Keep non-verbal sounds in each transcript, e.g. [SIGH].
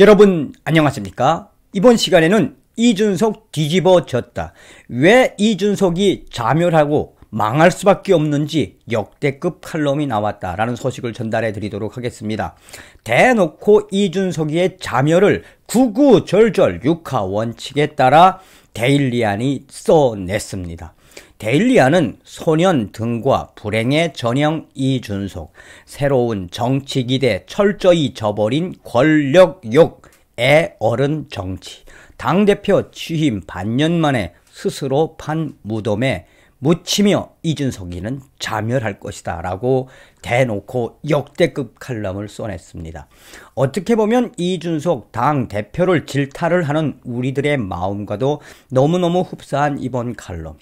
여러분 안녕하십니까? 이번 시간에는 이준석 뒤집어졌다. 왜 이준석이 자멸하고 망할 수밖에 없는지 역대급 칼럼이 나왔다라는 소식을 전달해 드리도록 하겠습니다. 대놓고 이준석의 자멸을 구구절절 육하 원칙에 따라 데일리안이 써냈습니다. 데일리안은 소년 등과 불행의 전형 이준속, 새로운 정치 기대 철저히 저버린 권력욕의 어른 정치, 당대표 취임 반년 만에 스스로 판 무덤에 묻히며 이준석이는 자멸할 것이다 라고 대놓고 역대급 칼럼을 써냈습니다. 어떻게 보면 이준석 당 대표를 질타를 하는 우리들의 마음과도 너무너무 흡사한 이번 칼럼.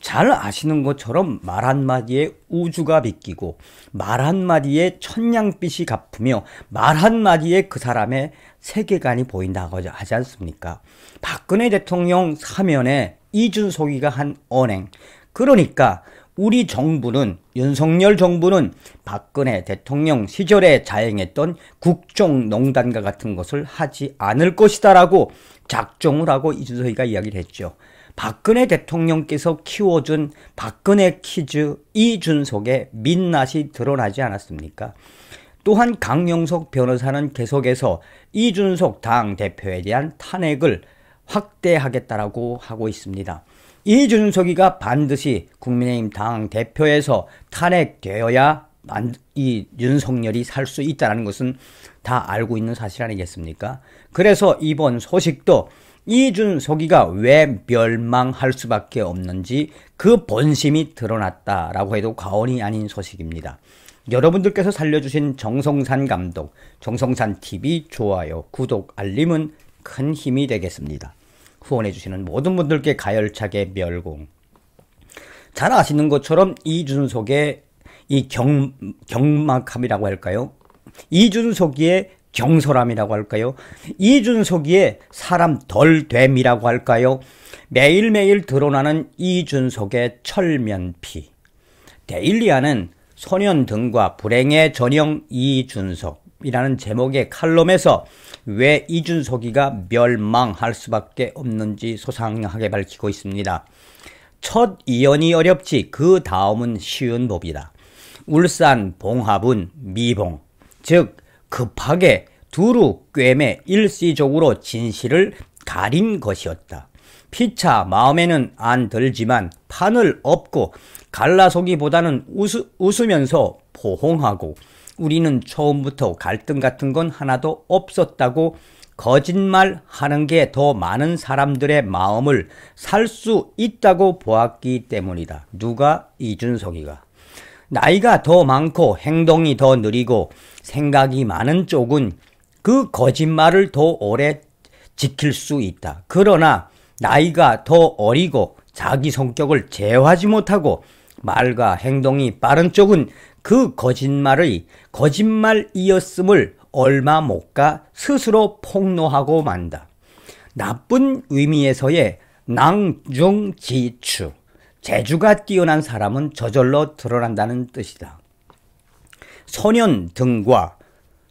잘 아시는 것처럼 말 한마디에 우주가 비끼고 말 한마디에 천냥빛이 갚으며 말 한마디에 그 사람의 세계관이 보인다고 하지 않습니까? 박근혜 대통령 사면에 이준석이가 한 언행 그러니까 우리 정부는 윤석열 정부는 박근혜 대통령 시절에 자행했던 국정농단과 같은 것을 하지 않을 것이다라고 작정을 하고 이준석이가 이야기를 했죠. 박근혜 대통령께서 키워준 박근혜 키즈 이준석의 민낯이 드러나지 않았습니까? 또한 강영석 변호사는 계속해서 이준석 당 대표에 대한 탄핵을 확대하겠다라고 하고 있습니다. 이준석이가 반드시 국민의힘 당 대표에서 탄핵되어야 이 윤석열이 살 수 있다는 것은 다 알고 있는 사실 아니겠습니까? 그래서 이번 소식도 이준석이가 왜 멸망할 수밖에 없는지 그 본심이 드러났다라고 해도 과언이 아닌 소식입니다. 여러분들께서 살려주신 정성산 감독, 정성산 TV 좋아요, 구독, 알림은 큰 힘이 되겠습니다. 후원해주시는 모든 분들께 가열차게 멸공. 잘 아시는 것처럼 이준석의 이 경, 경막함이라고 할까요? 이준석의 경솔함이라고 할까요? 이준석의 사람 덜 됨이라고 할까요? 매일매일 드러나는 이준석의 철면피. 데일리아는 소년 등과 불행의 전형 이준석. 이라는 제목의 칼럼에서 왜 이준석이가 멸망할 수밖에 없는지 소상하게 밝히고 있습니다. 첫 이연이 어렵지 그 다음은 쉬운 법이다. 울산 봉합은 미봉, 즉 급하게 두루 꿰매 일시적으로 진실을 가린 것이었다. 피차 마음에는 안 들지만 판을 엎고 갈라서기보다는 웃으면서 포옹하고 우리는 처음부터 갈등 같은 건 하나도 없었다고 거짓말 하는 게 더 많은 사람들의 마음을 살 수 있다고 보았기 때문이다. 누가? 이준석이가. 나이가 더 많고 행동이 더 느리고 생각이 많은 쪽은 그 거짓말을 더 오래 지킬 수 있다. 그러나 나이가 더 어리고 자기 성격을 제어하지 못하고 말과 행동이 빠른 쪽은 그 거짓말의 거짓말이었음을 얼마 못가 스스로 폭로하고 만다. 나쁜 의미에서의 낭중지추, 재주가 뛰어난 사람은 저절로 드러난다는 뜻이다. 소년 등과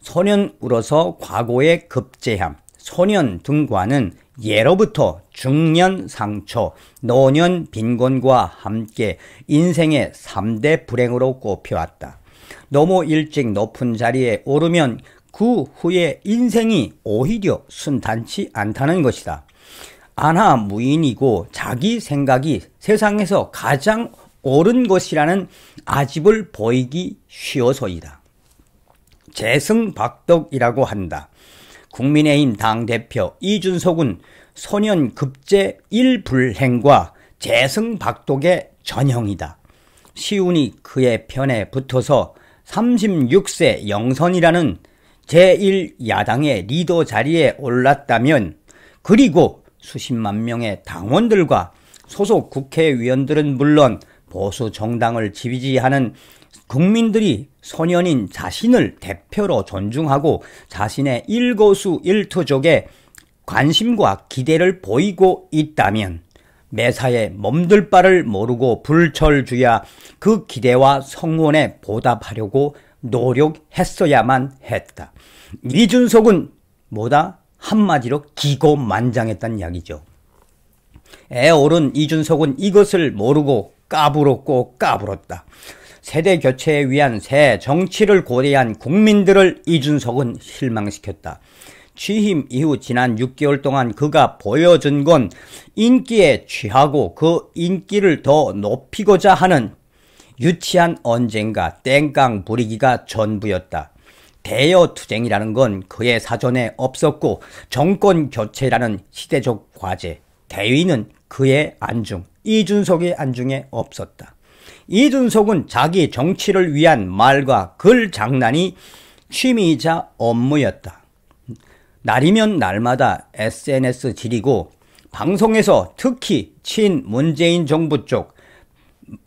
소년으로서 과거의 급제함, 소년 등과는 예로부터 중년 상처, 노년 빈곤과 함께 인생의 3대 불행으로 꼽혀왔다. 너무 일찍 높은 자리에 오르면 그 후에 인생이 오히려 순탄치 않다는 것이다. 아나 무인이고 자기 생각이 세상에서 가장 옳은 것이라는 아집을 보이기 쉬워서이다. 재승박덕이라고 한다. 국민의힘 당대표 이준석은 소년 급제 1불행과 재승 박독의 전형이다. 시운이 그의 편에 붙어서 36세 영선이라는 제1야당의 리더 자리에 올랐다면 그리고 수십만 명의 당원들과 소속 국회의원들은 물론 보수 정당을 지지하는 국민들이 소년인 자신을 대표로 존중하고 자신의 일거수 일투족에 관심과 기대를 보이고 있다면 매사에 몸둘 바를 모르고 불철주야 그 기대와 성원에 보답하려고 노력했어야만 했다. 이준석은 뭐다? 한마디로 기고만장했단 이야기죠. 애옳은 이준석은 이것을 모르고 까불었고 까불었다. 세대 교체에 위한 새 정치를 고대한 국민들을 이준석은 실망시켰다. 취임 이후 지난 6개월 동안 그가 보여준 건 인기에 취하고 그 인기를 더 높이고자 하는 유치한 언젠가 땡깡 부리기가 전부였다. 대여 투쟁이라는 건 그의 사전에 없었고 정권 교체라는 시대적 과제, 대의는 그의 안중, 이준석의 안중에 없었다. 이준석은 자기 정치를 위한 말과 글 장난이 취미이자 업무였다. 날이면 날마다 SNS 지리고 방송에서 특히 친 문재인 정부 쪽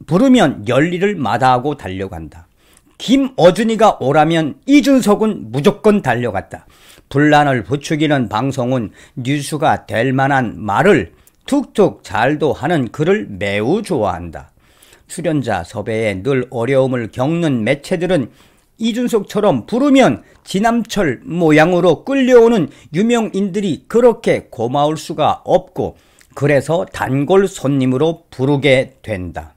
부르면 열리를 마다하고 달려간다. 김어준이가 오라면 이준석은 무조건 달려갔다. 분란을 부추기는 방송은 뉴스가 될 만한 말을 툭툭 잘도 하는 그를 매우 좋아한다. 출연자 섭외에 늘 어려움을 겪는 매체들은 이준석처럼 부르면 지남철 모양으로 끌려오는 유명인들이 그렇게 고마울 수가 없고 그래서 단골 손님으로 부르게 된다.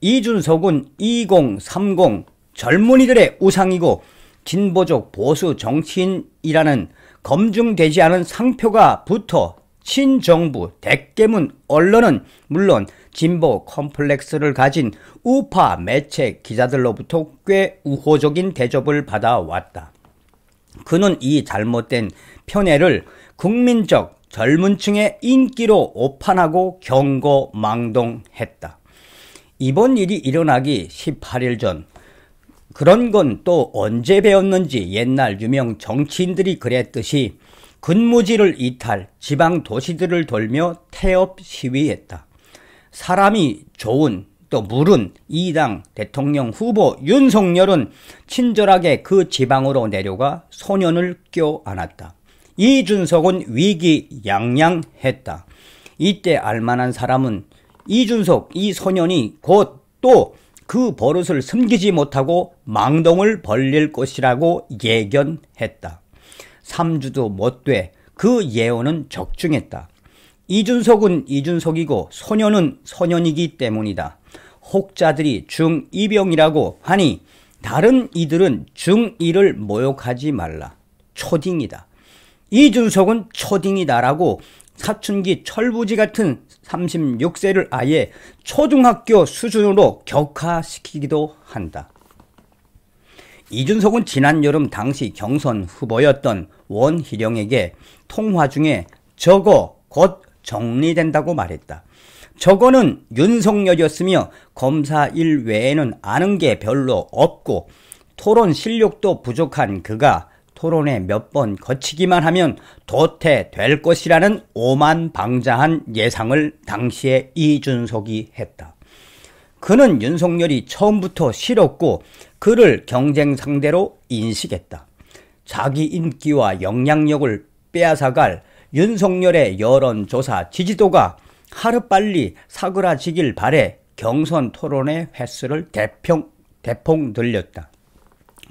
이준석은 2030 젊은이들의 우상이고 진보적 보수 정치인이라는 검증되지 않은 상표가 붙어 친정부, 대깨문, 언론은 물론 진보 컴플렉스를 가진 우파 매체 기자들로부터 꽤 우호적인 대접을 받아왔다. 그는 이 잘못된 편애를 국민적 젊은 층의 인기로 오판하고 경고망동했다. 이번 일이 일어나기 18일 전 그런 건 또 언제 배웠는지 옛날 유명 정치인들이 그랬듯이 근무지를 이탈, 지방 도시들을 돌며 태업 시위했다. 사람이 좋은 또 물은 이당 대통령 후보 윤석열은 친절하게 그 지방으로 내려가 소년을 껴안았다. 이준석은 위기양양했다. 이때 알만한 사람은 이준석 이 소년이 곧 또 그 버릇을 숨기지 못하고 망동을 벌릴 것이라고 예견했다. 3주도 못 돼 그 예언은 적중했다. 이준석은 이준석이고 소년은 소년이기 때문이다. 혹자들이 중2병이라고 하니 다른 이들은 중2를 모욕하지 말라. 초딩이다. 이준석은 초딩이다라고 사춘기 철부지 같은 36세를 아예 초중학교 수준으로 격하시키기도 한다. 이준석은 지난 여름 당시 경선 후보였던 원희령에게 통화 중에 저거 곧 정리된다고 말했다. 저거는 윤석열이었으며 검사 일 외에는 아는 게 별로 없고 토론 실력도 부족한 그가 토론에 몇 번 거치기만 하면 도태될 것이라는 오만방자한 예상을 당시에 이준석이 했다. 그는 윤석열이 처음부터 싫었고 그를 경쟁 상대로 인식했다. 자기 인기와 영향력을 빼앗아갈 윤석열의 여론조사 지지도가 하루빨리 사그라지길 바래 경선 토론의 횟수를 대평, 대폭 늘렸다.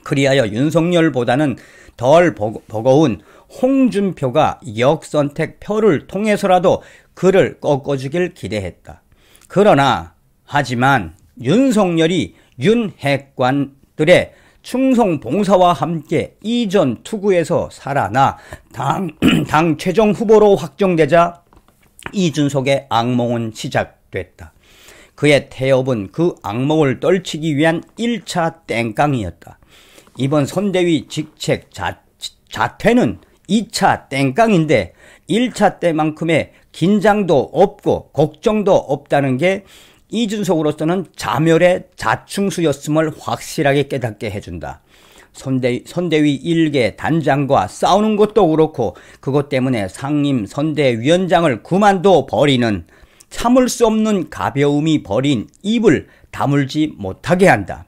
그리하여 윤석열보다는 덜 버거운 홍준표가 역선택 표를 통해서라도 그를 꺾어주길 기대했다. 그러나 하지만 윤석열이 윤핵관 그래 충성 봉사와 함께 이전 투구에서 살아나 당, [CLEARS THROAT] 당 최종 후보로 확정되자 이준석의 악몽은 시작됐다. 그의 태업은 그 악몽을 떨치기 위한 1차 땡깡이었다. 이번 선대위 직책 자, 자퇴는 2차 땡깡인데 1차 때만큼의 긴장도 없고 걱정도 없다는 게 이준석으로서는 자멸의 자충수였음을 확실하게 깨닫게 해준다. 선대, 선대위 일개 단장과 싸우는 것도 그렇고 그것 때문에 상임 선대위원장을 그만둬 버리는 참을 수 없는 가벼움이 버린 입을 다물지 못하게 한다.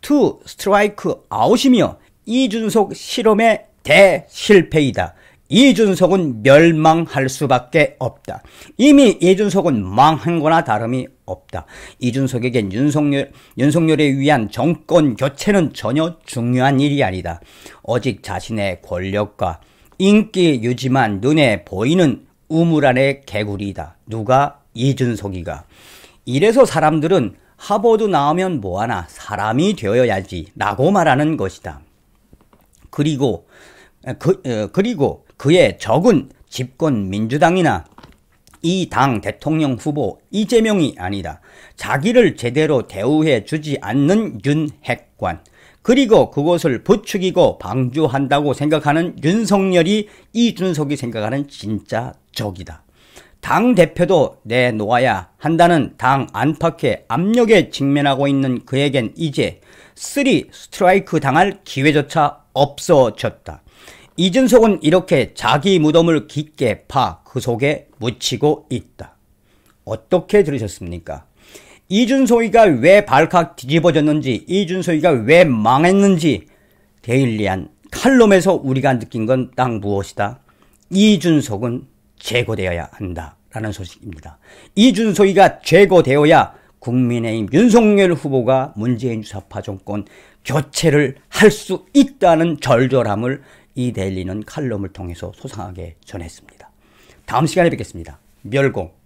투 스트라이크 아웃이며 이준석 실험의 대실패이다. 이준석은 멸망할 수밖에 없다. 이미 이준석은 망한 거나 다름이 없다. 이준석에겐 윤석열, 윤석열에 의한 정권 교체는 전혀 중요한 일이 아니다. 오직 자신의 권력과 인기 유지만 눈에 보이는 우물 안의 개구리다. 누가? 이준석이가. 이래서 사람들은 하버드 나오면 뭐하나 사람이 되어야지 라고 말하는 것이다. 그리고 그, 어, 리고 그의 적은 집권 민주당이나 이 당 대통령 후보 이재명이 아니다. 자기를 제대로 대우해 주지 않는 윤핵관. 그리고 그것을 부추기고 방조한다고 생각하는 윤석열이 이준석이 생각하는 진짜 적이다. 당 대표도 내놓아야 한다는 당 안팎의 압력에 직면하고 있는 그에겐 이제 쓰리 스트라이크 당할 기회조차 없어졌다. 이준석은 이렇게 자기 무덤을 깊게 파 그 속에 묻히고 있다. 어떻게 들으셨습니까? 이준석이가왜 발칵 뒤집어졌는지, 이준석이가왜 망했는지, 데일리한 칼럼에서 우리가 느낀 건 딱 무엇이다? 이준석은 제거되어야 한다. 라는 소식입니다. 이준석이가 제거되어야 국민의힘 윤석열 후보가 문재인 주사파 정권 교체를 할 수 있다는 절절함을 이 데일리는 칼럼을 통해서 소상하게 전했습니다. 다음 시간에 뵙겠습니다. 멸공.